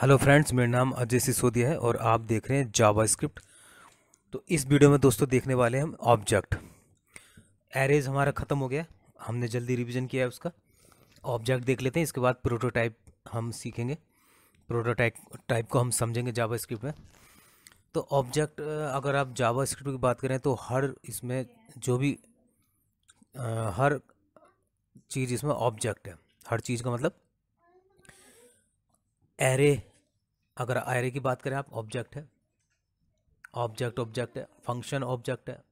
hello friends मेरा नाम अजय सिसोदिया है और आप देख रहे हैं जावास्क्रिप्ट तो इस वीडियो में दोस्तों देखने वाले हैं हम ऑब्जेक्ट एरेज हमारा ख़त्म हो गया हमने जल्दी रिवीजन किया है उसका ऑब्जेक्ट देख लेते हैं इसके बाद प्रोटोटाइप हम सीखेंगे प्रोटोटाइप टाइप को हम समझेंगे जावा में तो ऑब्जेक्ट अगर आप जावा की बात करें तो हर इसमें जो भी आ, हर चीज़ इसमें ऑब्जेक्ट है हर चीज़ का मतलब एरे अगर एरे की बात करें आप ऑब्जेक्ट है ऑब्जेक्ट ऑब्जेक्ट है फंक्शन ऑब्जेक्ट है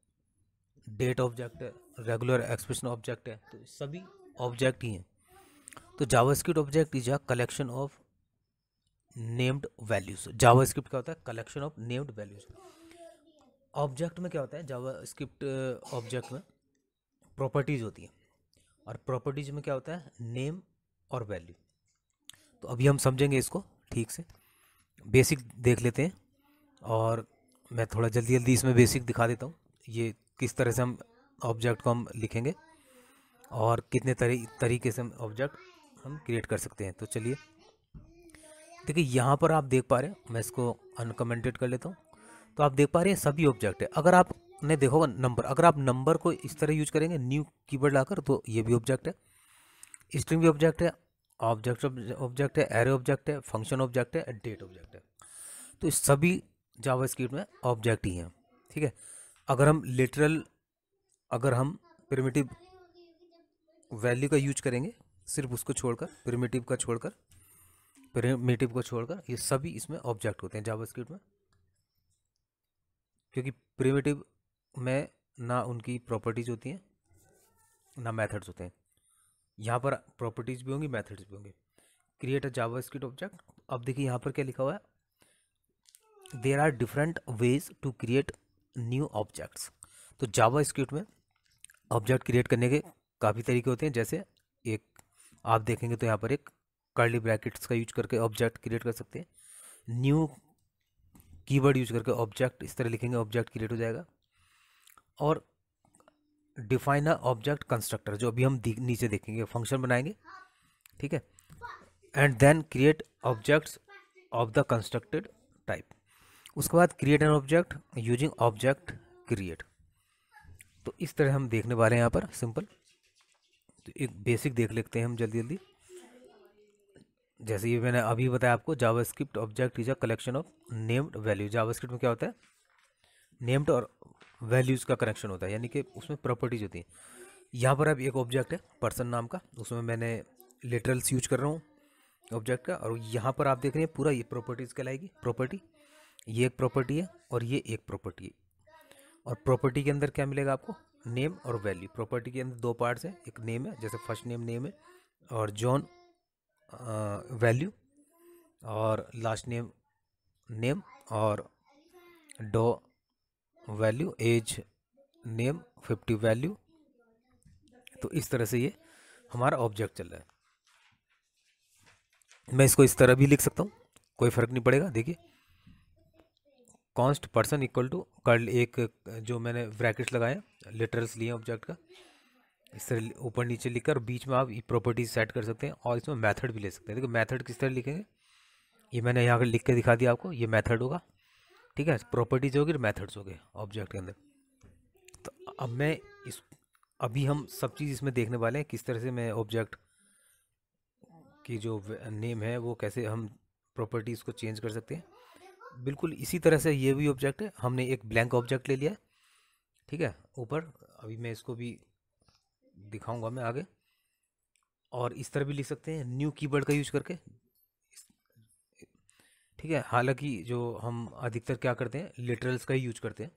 डेट ऑब्जेक्ट है रेगुलर एक्सप्रेशन ऑब्जेक्ट है तो सभी ऑब्जेक्ट ही हैं तो JavaScript object is a collection of named values JavaScript क्या होता है collection of named values object में क्या होता है जावास्क्रिप्ट ऑब्जेक्ट uh, में प्रॉपर्टीज होती हैं और प्रॉपर्टीज में क्या होता है नेम और वैल्यू तो अभी हम समझेंगे इसको ठीक से बेसिक देख लेते हैं और मैं थोड़ा जल्दी जल्दी इसमें बेसिक दिखा देता हूँ ये किस तरह से हम ऑब्जेक्ट को हम लिखेंगे और कितने तरी, तरीके से हम ऑब्जेक्ट हम क्रिएट कर सकते हैं तो चलिए देखिए यहाँ पर आप देख पा रहे हैं मैं इसको अनकमेंटेड कर लेता हूँ तो आप देख पा रहे हैं सभी ऑब्जेक्ट है अगर आपने देखोगा नंबर अगर आप नंबर को इस तरह यूज करेंगे न्यू कीबोर्ड लाकर तो ये भी ऑब्जेक्ट है स्ट्रिंग भी ऑब्जेक्ट है ऑब्जेक्ट ऑब्जेक्ट है एरे ऑब्जेक्ट है फंक्शन ऑब्जेक्ट है डेट ऑब्जेक्ट है तो सभी जावा स्क्रिप्ट में ऑब्जेक्ट ही हैं ठीक है अगर हम लिटरल अगर हम प्रिमिटिव वैल्यू का यूज करेंगे सिर्फ उसको छोड़कर प्रिमिटिव का छोड़कर प्रिमिटिव को छोड़कर ये सभी इसमें ऑब्जेक्ट होते हैं जावास्क्रिप्ट में क्योंकि प्रिमिटिव में ना उनकी प्रॉपर्टीज होती हैं ना मेथड्स होते हैं यहाँ पर प्रॉपर्टीज़ भी होंगी मैथड्स भी होंगे create a JavaScript object अब देखिए यहाँ पर क्या लिखा हुआ है there are different ways to create new objects तो जावा स्क्रिप्ट में ऑब्जेक्ट क्रिएट करने के काफ़ी तरीके होते हैं जैसे एक आप देखेंगे तो यहाँ पर एक कर्ली ब्रैकेट्स का यूज करके ऑब्जेक्ट क्रिएट कर सकते हैं न्यू कीवर्ड यूज करके ऑब्जेक्ट इस तरह लिखेंगे ऑब्जेक्ट क्रिएट हो जाएगा और डिफाइन अ ऑब्जेक्ट कंस्ट्रक्टर जो अभी हम नीचे देखेंगे फंक्शन बनाएंगे ठीक है and then create objects of the constructed type उसके बाद create an object using object create तो इस तरह हम देखने वाले हैं यहाँ पर सिंपल तो एक बेसिक देख लेते हैं हम जल्दी जल्दी जैसे ये मैंने अभी बताया आपको JavaScript object is a collection of named value JavaScript में क्या होता है नेम्ड और वैल्यूज़ का कनेक्शन होता है यानी कि उसमें प्रॉपर्टीज होती हैं यहाँ पर अब एक ऑब्जेक्ट है पर्सन नाम का उसमें मैंने लेटरल्स यूज कर रहा हूँ ऑब्जेक्ट का और यहाँ पर आप देख रहे हैं पूरा ये प्रॉपर्टीज़ कहलाएगी प्रॉपर्टी ये एक प्रॉपर्टी है और ये एक प्रॉपर्टी है और प्रॉपर्टी के अंदर क्या मिलेगा आपको नेम और वैल्यू प्रॉपर्टी के अंदर दो पार्ट्स हैं एक नेम है जैसे फर्स्ट नेम नेम है और जॉन वैल्यू और लास्ट नेम नेम और Doe value age name fifty value तो इस तरह से ये हमारा ऑब्जेक्ट चल रहा है मैं इसको इस तरह भी लिख सकता हूँ कोई फ़र्क नहीं पड़ेगा देखिए const person equal to curl एक जो मैंने ब्रैकेट लगाया लेटर्स लिए ऑब्जेक्ट का इस तरह ऊपर नीचे लिखकर बीच में आप प्रॉपर्टीज सेट कर सकते हैं और इसमें मेथड भी ले सकते हैं देखो मेथड किस तरह लिखेंगे ये मैंने यहाँ लिख के दिखा दिया आपको ये मेथड होगा ठीक है प्रॉपर्टीज़ होगी गई मैथड्स हो गए ऑब्जेक्ट के अंदर तो अब मैं इस अभी हम सब चीज़ इसमें देखने वाले हैं किस तरह से मैं ऑब्जेक्ट की जो नेम है वो कैसे हम प्रॉपर्टीज़ को चेंज कर सकते हैं बिल्कुल इसी तरह से ये भी ऑब्जेक्ट है हमने एक ब्लैंक ऑब्जेक्ट ले लिया ठीक है ऊपर अभी मैं इसको भी दिखाऊंगा मैं आगे और इस तरह भी लिख सकते हैं न्यू कीबोर्ड का यूज करके ठीक है हालांकि जो हम अधिकतर क्या करते हैं लिटरल्स का ही यूज करते हैं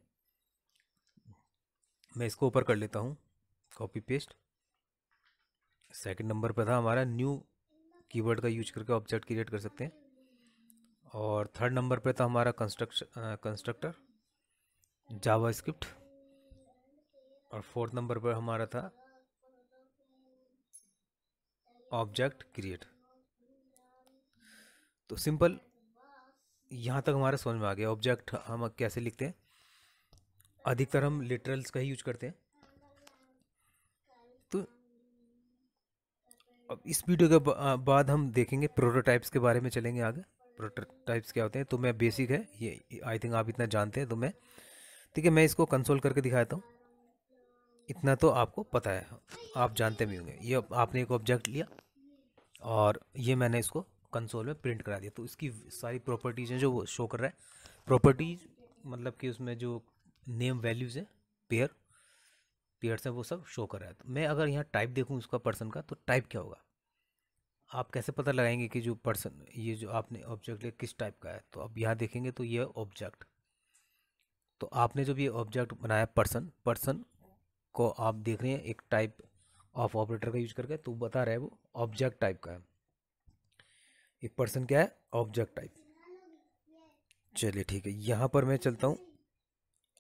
मैं इसको ऊपर कर लेता हूँ कॉपी पेस्ट सेकंड नंबर पर था हमारा न्यू कीवर्ड का यूज करके ऑब्जेक्ट क्रिएट कर सकते हैं और थर्ड नंबर पर था हमारा कंस्ट्रक्श कंस्ट्रक्टर जावा स्क्रिप्ट और फोर्थ नंबर पर हमारा था ऑब्जेक्ट क्रिएट तो सिंपल यहाँ तक हमारा समझ में आ गया ऑब्जेक्ट हम कैसे लिखते हैं अधिकतर हम लिटरल्स का ही यूज करते हैं तो अब इस वीडियो के बाद हम देखेंगे प्रोटोटाइप्स के बारे में चलेंगे आगे प्रोटोटाइप्स क्या होते हैं तो मैं बेसिक है ये आई थिंक आप इतना जानते हैं तो मैं ठीक है मैं इसको कंसोल करके दिखाता हूँ इतना तो आपको पता है आप जानते भी होंगे ये आपने एक ऑब्जेक्ट लिया और ये मैंने इसको कंसोल में प्रिंट करा दिया तो इसकी सारी प्रॉपर्टीज़ हैं जो वो शो कर रहा है प्रॉपर्टीज मतलब कि उसमें जो नेम वैल्यूज़ हैं पेयर पेयर से वो सब शो कर रहा है तो मैं अगर यहाँ टाइप देखूँ उसका पर्सन का तो टाइप क्या होगा आप कैसे पता लगाएंगे कि जो पर्सन ये जो आपने ऑब्जेक्ट लिया किस टाइप का है तो अब यहाँ देखेंगे तो ये ऑब्जेक्ट तो आपने जो भी ऑब्जेक्ट बनाया पर्सन पर्सन को आप देख रहे हैं एक टाइप ऑफ ऑपरेटर का यूज करके तो बता रहा है वो ऑब्जेक्ट टाइप का है एक पर्सन क्या है ऑब्जेक्ट टाइप चलिए ठीक है यहाँ पर मैं चलता हूँ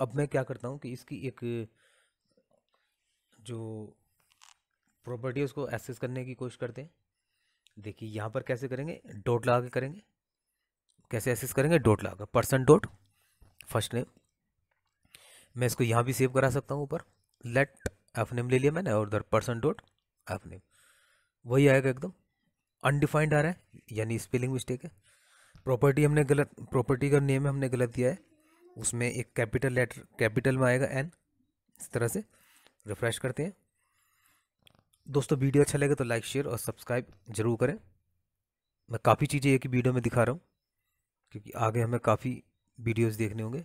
अब मैं क्या करता हूँ कि इसकी एक जो प्रॉपर्टी है उसको एसेस करने की कोशिश करते हैं देखिए यहाँ पर कैसे करेंगे डॉट लगा के करेंगे कैसे एसेस करेंगे डॉट लगा कर पर्सन डॉट फर्स्ट नेम मैं इसको यहाँ भी सेव करा सकता हूँ ऊपर लेट एफ नेम ले लिया मैंने और उधर पर्सन डॉट एफ नेम वही आएगा एकदम अनडिफाइंड आ रहा है यानी स्पेलिंग मिस्टेक है प्रॉपर्टी हमने गलत प्रॉपर्टी का नेम हमने गलत दिया है उसमें एक कैपिटल लेटर कैपिटल में आएगा एन इस तरह से रिफ्रेश करते हैं दोस्तों वीडियो अच्छा लगे तो लाइक शेयर और सब्सक्राइब जरूर करें मैं काफ़ी चीज़ें एक ही वीडियो में दिखा रहा हूँ क्योंकि आगे हमें काफ़ी वीडियोज़ देखने होंगे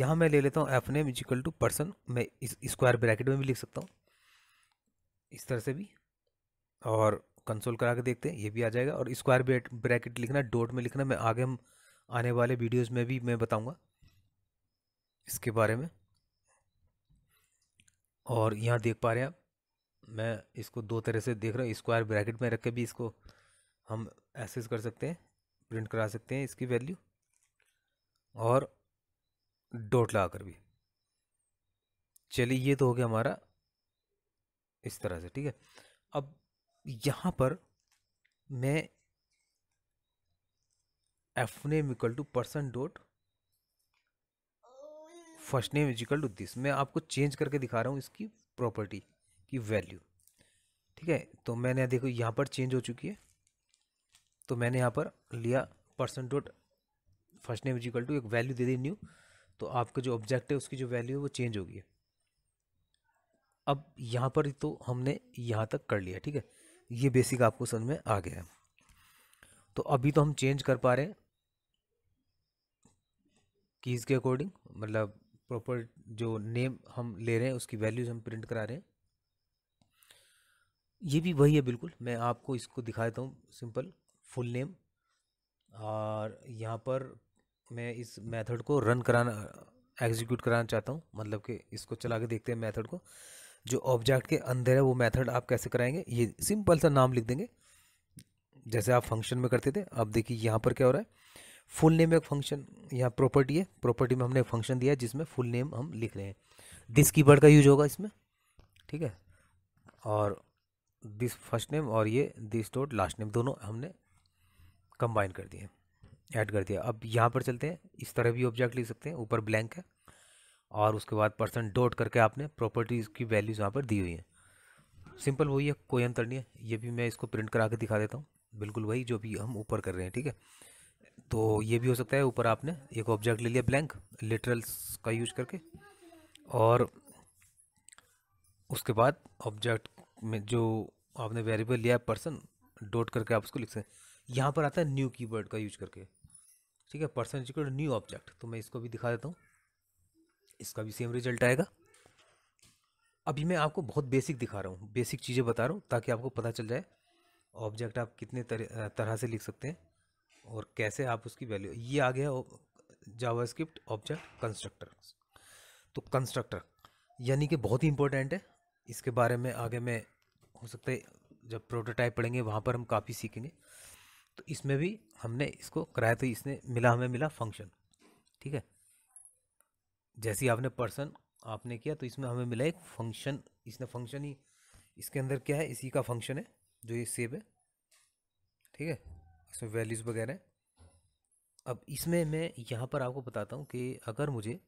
यहाँ मैं ले लेता हूँ F name equal to person मैं इस स्क्वायर ब्रैकेट में भी लिख सकता हूँ इस तरह से भी और कंसोल करा के देखते हैं ये भी आ जाएगा और स्क्वायर ब्रैकेट लिखना डॉट में लिखना मैं आगे हम आने वाले वीडियोस में भी मैं बताऊंगा इसके बारे में और यहाँ देख पा रहे हैं आप मैं इसको दो तरह से देख रहा हूँ स्क्वायर ब्रैकेट में रख के भी इसको हम एसेस कर सकते हैं प्रिंट करा सकते हैं इसकी वैल्यू और डॉट लगा कर भी चलिए ये तो हो गया हमारा इस तरह से ठीक है अब यहाँ पर मैं F name equal to person dot first name equal to this मैं आपको चेंज करके दिखा रहा हूँ इसकी प्रॉपर्टी की वैल्यू ठीक है तो मैंने देखो यहाँ पर चेंज हो चुकी है तो मैंने यहाँ पर लिया person dot first name equal to एक वैल्यू दे दी न्यू तो आपका जो ऑब्जेक्ट है उसकी जो वैल्यू है वो चेंज होगी अब यहाँ पर तो हमने यहाँ तक कर लिया ठीक है ये बेसिक आपको समझ में आ गया है तो अभी तो हम चेंज कर पा रहे हैं कीज़ के अकॉर्डिंग मतलब प्रॉपर जो नेम हम ले रहे हैं उसकी वैल्यूज हम प्रिंट करा रहे हैं ये भी वही है बिल्कुल मैं आपको इसको दिखा देता हूँ सिंपल फुल नेम और यहाँ पर मैं इस मेथड को रन कराना एग्जीक्यूट कराना चाहता हूँ मतलब कि इसको चला के देखते हैं मेथड को जो ऑब्जेक्ट के अंदर है वो मेथड आप कैसे कराएंगे ये सिंपल सा नाम लिख देंगे जैसे आप फंक्शन में करते थे अब देखिए यहाँ पर क्या हो रहा है फुल नेम एक फंक्शन यहाँ प्रॉपर्टी है प्रॉपर्टी में हमने एक फंक्शन दिया है जिसमें फुल नेम हम लिख रहे हैं दिस की का यूज होगा इसमें ठीक है और दिस फर्स्ट नेम और ये दिस डॉट लास्ट नेम दोनों हमने कंबाइन कर दिए ऐड कर दिया अब यहाँ पर चलते हैं इस तरह भी ऑब्जेक्ट लिख सकते हैं ऊपर ब्लैंक है और उसके बाद परसेंट डॉट करके आपने प्रॉपर्टीज़ की वैल्यूज़ यहाँ पर दी हुई हैं सिंपल वही है कोई अंतर नहीं है ये भी मैं इसको प्रिंट करा के दिखा देता हूँ बिल्कुल वही जो भी हम ऊपर कर रहे हैं ठीक है तो ये भी हो सकता है ऊपर आपने एक ऑब्जेक्ट ले लिया ब्लैंक लिटरल्स का यूज करके और उसके बाद ऑब्जेक्ट में जो आपने वेरिएबल लिया पर्सन डॉट करके आप उसको लिख सकते हैं यहाँ पर आता है न्यू कीवर्ड का यूज करके ठीक है पर्सन इज न्यू ऑब्जेक्ट तो मैं इसको भी दिखा देता हूँ इसका भी सेम रिजल्ट आएगा अभी मैं आपको बहुत बेसिक दिखा रहा हूँ बेसिक चीज़ें बता रहा हूँ ताकि आपको पता चल जाए ऑब्जेक्ट आप कितने तरह से लिख सकते हैं और कैसे आप उसकी वैल्यू ये आ गया जावास्क्रिप्ट ऑब्जेक्ट कंस्ट्रक्टर तो कंस्ट्रक्टर यानी कि बहुत ही इंपॉर्टेंट है इसके बारे में आगे मैं हो सकता है जब प्रोटोटाइप पढ़ेंगे वहाँ पर हम काफ़ी सीखेंगे तो इसमें भी हमने इसको कराया तो इसने मिला हमें मिला फंक्शन ठीक है जैसे आपने पर्सन आपने किया तो इसमें हमें मिला एक फंक्शन इसने फंक्शन ही इसके अंदर क्या है इसी का फंक्शन है जो ये सेब है ठीक है इसमें वैल्यूज़ वगैरह है अब इसमें मैं यहाँ पर आपको बताता हूँ कि अगर मुझे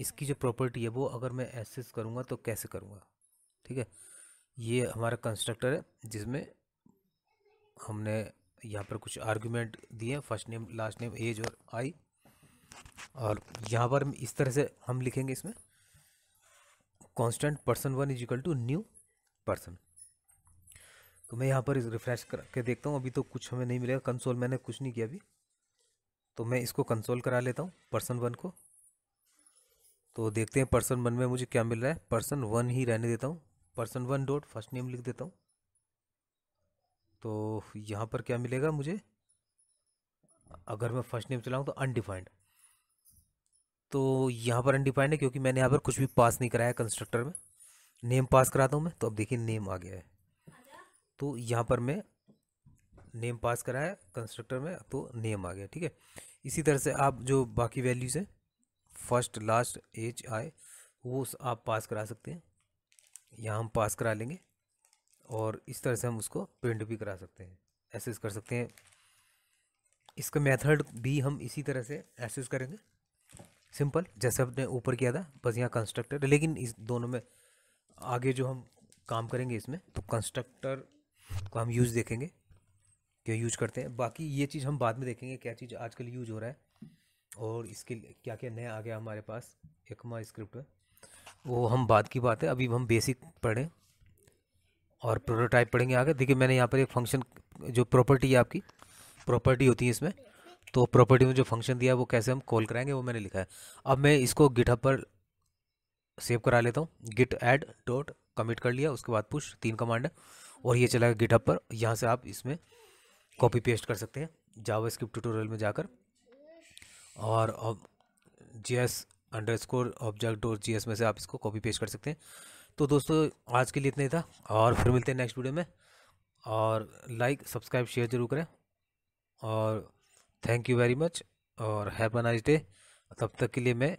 इसकी जो प्रॉपर्टी है वो अगर मैं एसेस करूँगा तो कैसे करूँगा ठीक है ये हमारा कंस्ट्रक्टर है जिसमें हमने यहाँ पर कुछ आर्गुमेंट दिए first name last name age और आई और यहाँ पर इस तरह से हम लिखेंगे इसमें constant person one is equal to new person तो मैं यहाँ पर रिफ्रेश करके देखता हूँ अभी तो कुछ हमें नहीं मिलेगा कंसोल मैंने कुछ नहीं किया अभी तो मैं इसको कंसोल करा लेता हूँ पर्सन वन को तो देखते हैं पर्सन वन में मुझे क्या मिल रहा है पर्सन वन ही रहने देता हूँ person one dot first name लिख देता हूँ तो यहाँ पर क्या मिलेगा मुझे अगर मैं फर्स्ट नेम चलाऊँ तो अनडिफाइंड तो यहाँ पर अनडिफाइंड है क्योंकि मैंने यहाँ पर कुछ भी पास नहीं कराया कंस्ट्रक्टर में नेम पास कराता हूँ मैं तो अब देखिए नेम आ गया है तो यहाँ पर मैं नेम पास कराया कंस्ट्रक्टर में तो नेम आ गया ठीक है इसी तरह से आप जो बाकी वैल्यूज़ हैं फर्स्ट लास्ट एज आई वो आप पास करा सकते हैं यहाँ हम पास करा लेंगे और इस तरह से हम उसको प्रिंट भी करा सकते हैं एसेस कर सकते हैं इसका मेथड भी हम इसी तरह से एसेस करेंगे सिंपल जैसे हमने ऊपर किया था बस यहाँ कंस्ट्रक्टर लेकिन इस दोनों में आगे जो हम काम करेंगे इसमें तो कंस्ट्रक्टर को हम यूज़ देखेंगे क्यों यूज करते हैं बाकी ये चीज़ हम बाद में देखेंगे क्या चीज़ आजकल यूज हो रहा है और इसके क्या क्या नया आ गया हमारे पास एकमा स्क्रिप्ट में वो हम बाद की बात है अभी हम बेसिक पढ़ें और प्रोटोटाइप पढ़ेंगे आगे देखिए मैंने यहाँ पर एक फंक्शन जो प्रॉपर्टी है आपकी प्रॉपर्टी होती है इसमें तो प्रॉपर्टी में जो फंक्शन दिया वो कैसे हम कॉल कराएंगे वो मैंने लिखा है अब मैं इसको गिटहब पर सेव करा लेता हूँ गिट एड डॉट कमिट कर लिया उसके बाद पुश तीन कमांड है और ये चला गया गिटहब पर यहाँ से आप इसमें कॉपी पेस्ट कर सकते हैं जावा स्क्रिप्ट ट्यूटोरियल में जाकर और G S underscore object dot G S में से आप इसको कॉपी पेस्ट कर सकते हैं तो दोस्तों आज के लिए इतना ही था और फिर मिलते हैं नेक्स्ट वीडियो में और लाइक सब्सक्राइब शेयर जरूर करें और थैंक यू वेरी मच और हैव अ नाइस डे तब तक के लिए मैं